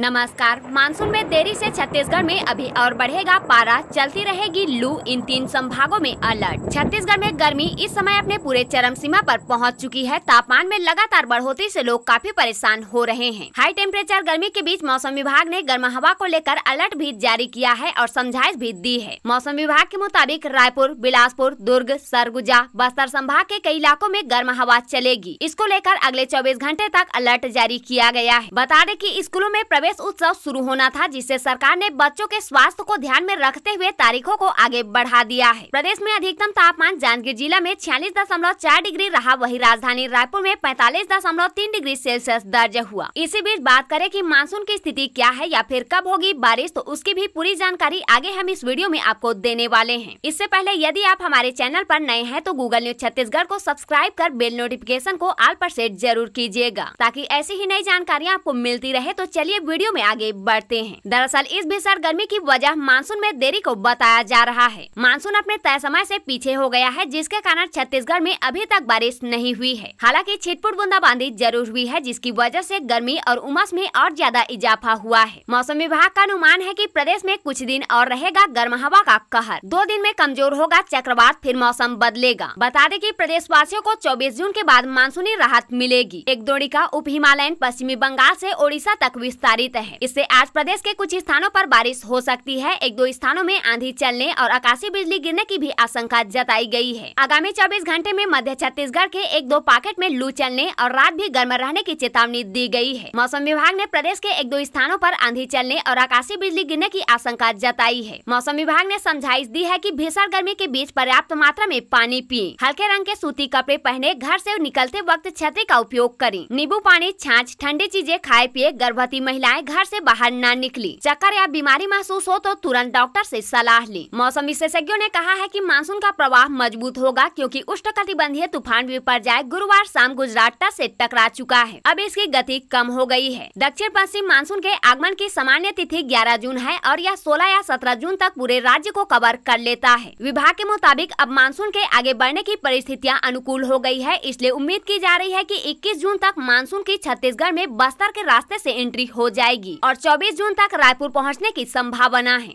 नमस्कार मानसून में देरी से छत्तीसगढ़ में अभी और बढ़ेगा पारा चलती रहेगी लू इन तीन संभागों में अलर्ट छत्तीसगढ़ में गर्मी इस समय अपने पूरे चरम सीमा पर पहुंच चुकी है तापमान में लगातार बढ़ोतरी से लोग काफी परेशान हो रहे हैं हाई टेम्परेचर गर्मी के बीच मौसम विभाग ने गर्म हवा को लेकर अलर्ट भी जारी किया है और समझाइश भी दी है मौसम विभाग के मुताबिक रायपुर बिलासपुर दुर्ग सरगुजा बस्तर संभाग के कई इलाकों में गर्म हवा चलेगी इसको लेकर अगले चौबीस घंटे तक अलर्ट जारी किया गया है बता दें की स्कूलों में प्रवेश प्रवेश उत्सव शुरू होना था जिससे सरकार ने बच्चों के स्वास्थ्य को ध्यान में रखते हुए तारीखों को आगे बढ़ा दिया है प्रदेश में अधिकतम तापमान जांजगीर जिला में छियालीस दशमलव चार डिग्री रहा वही राजधानी रायपुर में पैतालीस दशमलव तीन डिग्री सेल्सियस दर्ज हुआ इसी बीच बात करें की मानसून की स्थिति क्या है या फिर कब होगी बारिश तो उसकी भी पूरी जानकारी आगे हम इस वीडियो में आपको देने वाले हैं इससे पहले यदि आप हमारे चैनल पर नए हैं तो गूगल न्यूज छत्तीसगढ़ को सब्सक्राइब कर बेल नोटिफिकेशन को आल पर सेट जरूर कीजिएगा ताकि ऐसी ही नई जानकारियाँ आपको मिलती रहे तो चलिए वीडियो में आगे बढ़ते हैं दरअसल इस भीषण गर्मी की वजह मानसून में देरी को बताया जा रहा है मानसून अपने तय समय से पीछे हो गया है जिसके कारण छत्तीसगढ़ में अभी तक बारिश नहीं हुई है हालांकि छिटपुट बूंदाबांदी जरूर हुई है जिसकी वजह से गर्मी और उमस में और ज्यादा इजाफा हुआ है मौसम विभाग का अनुमान है की प्रदेश में कुछ दिन और रहेगा गर्म हवा का कहर दो दिन में कमजोर होगा चक्रवात फिर मौसम बदलेगा बता दें प्रदेश प्रदेशवासियों को चौबीस जून के बाद मानसूनी राहत मिलेगी एक का उप हिमालयन पश्चिमी बंगाल से ओडिशा तक विस्तार विपरीत है इससे आज प्रदेश के कुछ स्थानों पर बारिश हो सकती है एक दो स्थानों में आंधी चलने और आकाशीय बिजली गिरने की भी आशंका जताई गई है आगामी चौबीस घंटे में मध्य छत्तीसगढ़ के एक दो पॉकेट में लू चलने और रात भी गर्म रहने की चेतावनी दी गयी है मौसम विभाग ने प्रदेश के एक दो स्थानों आरोप आंधी चलने और आकाशीय बिजली गिरने की आशंका जताई है मौसम विभाग ने समझाइश दी है की भीषण गर्मी के बीच पर्याप्त मात्रा में पानी पिए हल्के रंग के सूती कपड़े पहने घर ऐसी निकलते वक्त छतरी का उपयोग करें नींबू पानी छाछ ठंडी चीजें खाए पिए गर्भवती महिला महिलाएं घर से बाहर न निकली चक्कर या बीमारी महसूस हो तो तुरंत डॉक्टर से सलाह ली मौसम विशेषज्ञों ने कहा है कि मानसून का प्रवाह मजबूत होगा क्योंकि कटिबंधीय तूफान जाए गुरुवार शाम गुजरात तट ऐसी टकरा चुका है अब इसकी गति कम हो गयी है दक्षिण पश्चिम मानसून के आगमन की सामान्य तिथि ग्यारह जून है और यह सोलह या सत्रह जून तक पूरे राज्य को कवर कर लेता है विभाग के मुताबिक अब मानसून के आगे बढ़ने की परिस्थितियाँ अनुकूल हो गयी है इसलिए उम्मीद की जा रही है की इक्कीस जून तक मानसून की छत्तीसगढ़ में बस्तर के रास्ते से एंट्री हो जाए जाएगी और 24 जून तक रायपुर पहुंचने की संभावना है